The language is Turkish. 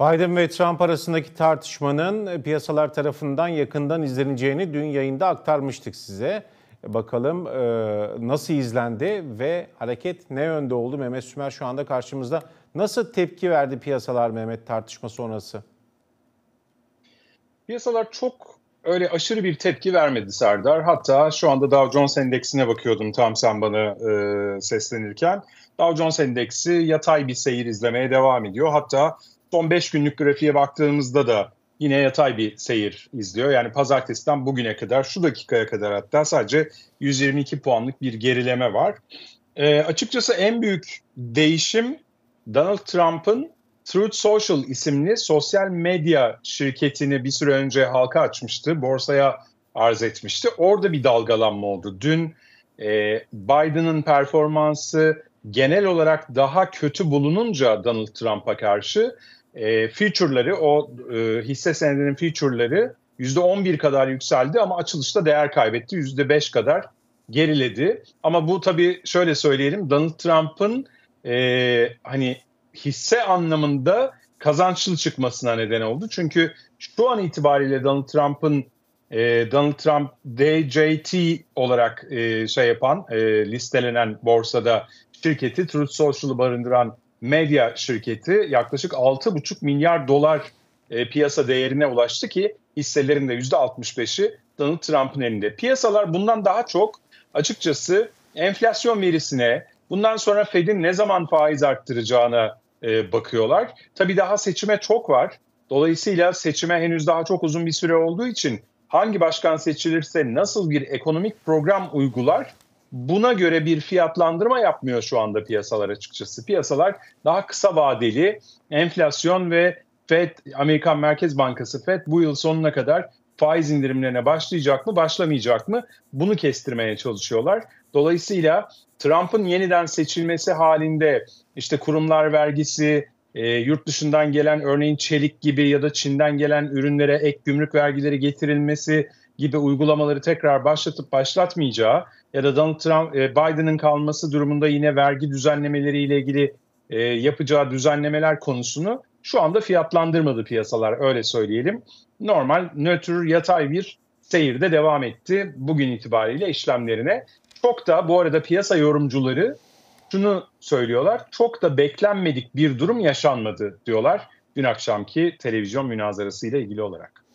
Biden ve Trump arasındaki tartışmanın e, piyasalar tarafından yakından izleneceğini dün yayında aktarmıştık size. E, bakalım e, nasıl izlendi ve hareket ne yönde oldu? Mehmet Sümer şu anda karşımızda. Nasıl tepki verdi piyasalar Mehmet tartışma sonrası? Piyasalar çok öyle aşırı bir tepki vermedi Serdar. Hatta şu anda Dow Jones Endeksine bakıyordum tam sen bana e, seslenirken. Dow Jones Endeksi yatay bir seyir izlemeye devam ediyor. Hatta Son 5 günlük grafiğe baktığımızda da yine yatay bir seyir izliyor. Yani pazartesiden bugüne kadar şu dakikaya kadar hatta sadece 122 puanlık bir gerileme var. E, açıkçası en büyük değişim Donald Trump'ın Truth Social isimli sosyal medya şirketini bir süre önce halka açmıştı, borsaya arz etmişti. Orada bir dalgalanma oldu. Dün e, Biden'ın performansı genel olarak daha kötü bulununca Donald Trump'a karşı e, feature'ları o e, hisse senedinin feature'ları %11 kadar yükseldi ama açılışta değer kaybetti. %5 kadar geriledi. Ama bu tabii şöyle söyleyelim Donald Trump'ın e, hani hisse anlamında kazançlı çıkmasına neden oldu. Çünkü şu an itibariyle Donald Trump'ın e, Donald Trump DJT olarak e, şey yapan e, listelenen borsada şirketi Truth Social'ı barındıran medya şirketi yaklaşık 6,5 milyar dolar e, piyasa değerine ulaştı ki hisselerin de %65'i Donald Trump'ın elinde. Piyasalar bundan daha çok açıkçası enflasyon verisine, bundan sonra Fed'in ne zaman faiz arttıracağına e, bakıyorlar. Tabii daha seçime çok var. Dolayısıyla seçime henüz daha çok uzun bir süre olduğu için hangi başkan seçilirse nasıl bir ekonomik program uygular buna göre bir fiyatlandırma yapmıyor şu anda piyasalar açıkçası. Piyasalar daha kısa vadeli enflasyon ve Fed, Amerikan Merkez Bankası Fed bu yıl sonuna kadar faiz indirimlerine başlayacak mı, başlamayacak mı? Bunu kestirmeye çalışıyorlar. Dolayısıyla Trump'ın yeniden seçilmesi halinde işte kurumlar vergisi, e, yurt dışından gelen örneğin çelik gibi ya da Çin'den gelen ürünlere ek gümrük vergileri getirilmesi gibi uygulamaları tekrar başlatıp başlatmayacağı ya da Donald Trump e, Biden'ın kalması durumunda yine vergi düzenlemeleriyle ilgili e, yapacağı düzenlemeler konusunu şu anda fiyatlandırmadı piyasalar öyle söyleyelim. Normal, nötr, yatay bir seyirde devam etti bugün itibariyle işlemlerine. Çok da bu arada piyasa yorumcuları şunu söylüyorlar. Çok da beklenmedik bir durum yaşanmadı diyorlar dün akşamki televizyon münazarasıyla ilgili olarak.